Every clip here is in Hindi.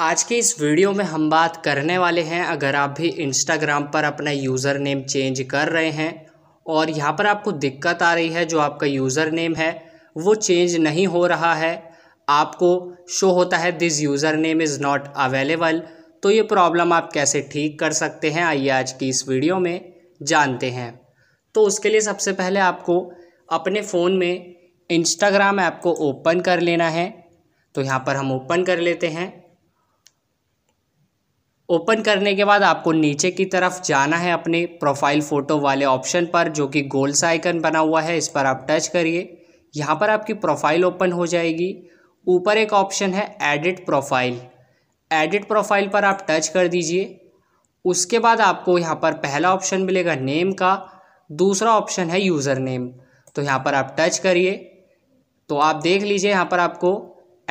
आज के इस वीडियो में हम बात करने वाले हैं अगर आप भी इंस्टाग्राम पर अपना यूज़र नेम चेंज कर रहे हैं और यहाँ पर आपको दिक्कत आ रही है जो आपका यूज़र नेम है वो चेंज नहीं हो रहा है आपको शो होता है this user name is not available तो ये प्रॉब्लम आप कैसे ठीक कर सकते हैं आइए आज की इस वीडियो में जानते हैं तो उसके लिए सबसे पहले आपको अपने फ़ोन में इंस्टाग्राम ऐप को ओपन कर लेना है तो यहाँ पर हम ओपन कर लेते हैं ओपन करने के बाद आपको नीचे की तरफ जाना है अपने प्रोफाइल फ़ोटो वाले ऑप्शन पर जो कि गोल सा आइकन बना हुआ है इस पर आप टच करिए यहाँ पर आपकी प्रोफाइल ओपन हो जाएगी ऊपर एक ऑप्शन है एडिट प्रोफाइल एडिट प्रोफाइल पर आप टच कर दीजिए उसके बाद आपको यहाँ पर पहला ऑप्शन मिलेगा नेम का दूसरा ऑप्शन है यूज़र नेम तो यहाँ पर आप टच करिए तो आप देख लीजिए यहाँ पर आपको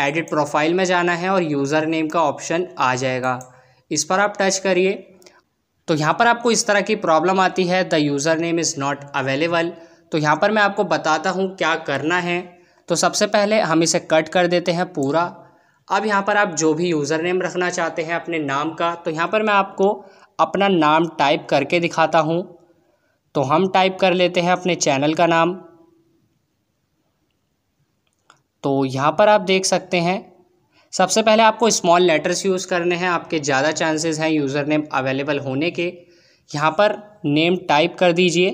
एडिट प्रोफाइल में जाना है और यूज़र नेम का ऑप्शन आ जाएगा इस पर आप टच करिए तो यहाँ पर आपको इस तरह की प्रॉब्लम आती है the user name is not available तो यहाँ पर मैं आपको बताता हूँ क्या करना है तो सबसे पहले हम इसे कट कर देते हैं पूरा अब यहाँ पर आप जो भी यूज़र नेम रखना चाहते हैं अपने नाम का तो यहाँ पर मैं आपको अपना नाम टाइप करके दिखाता हूँ तो हम टाइप कर लेते हैं अपने चैनल का नाम तो यहाँ पर आप देख सकते हैं सबसे पहले आपको स्मॉल लेटर्स यूज़ करने हैं आपके ज़्यादा चांसेस हैं यूज़र नेम अवेलेबल होने के यहाँ पर नेम टाइप कर दीजिए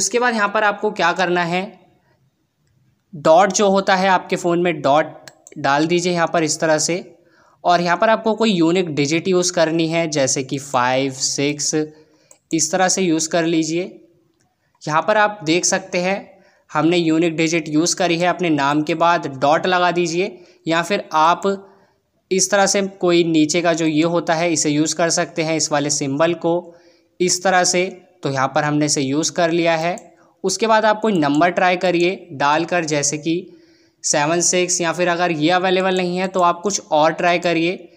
उसके बाद यहाँ पर आपको क्या करना है डॉट जो होता है आपके फ़ोन में डॉट डाल दीजिए यहाँ पर इस तरह से और यहाँ पर आपको कोई यूनिक डिजिट यूज़ करनी है जैसे कि फाइव सिक्स इस तरह से यूज़ कर लीजिए यहाँ पर आप देख सकते हैं हमने यूनिक डिजिट यूज़ करी है अपने नाम के बाद डॉट लगा दीजिए या फिर आप इस तरह से कोई नीचे का जो ये होता है इसे यूज़ कर सकते हैं इस वाले सिंबल को इस तरह से तो यहाँ पर हमने इसे यूज़ कर लिया है उसके बाद आप कोई नंबर ट्राई करिए डाल कर जैसे कि सेवन सिक्स या फिर अगर ये अवेलेबल नहीं है तो आप कुछ और ट्राई करिए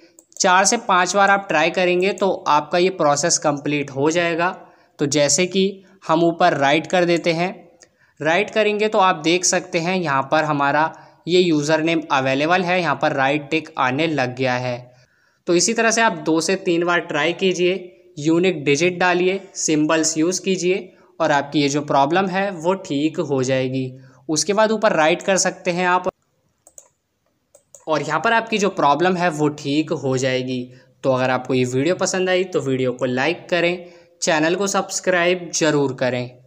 चार से पाँच बार आप ट्राई करेंगे तो आपका ये प्रोसेस कंप्लीट हो जाएगा तो जैसे कि हम ऊपर राइट कर देते हैं राइट करेंगे तो आप देख सकते हैं यहाँ पर हमारा ये यूज़र नेम अवेलेबल है यहाँ पर राइट टिक आने लग गया है तो इसी तरह से आप दो से तीन बार ट्राई कीजिए यूनिक डिजिट डालिए सिंबल्स यूज़ कीजिए और आपकी ये जो प्रॉब्लम है वो ठीक हो जाएगी उसके बाद ऊपर राइट कर सकते हैं आप और यहाँ पर आपकी जो प्रॉब्लम है वो ठीक हो जाएगी तो अगर आपको ये वीडियो पसंद आई तो वीडियो को लाइक करें चैनल को सब्सक्राइब ज़रूर करें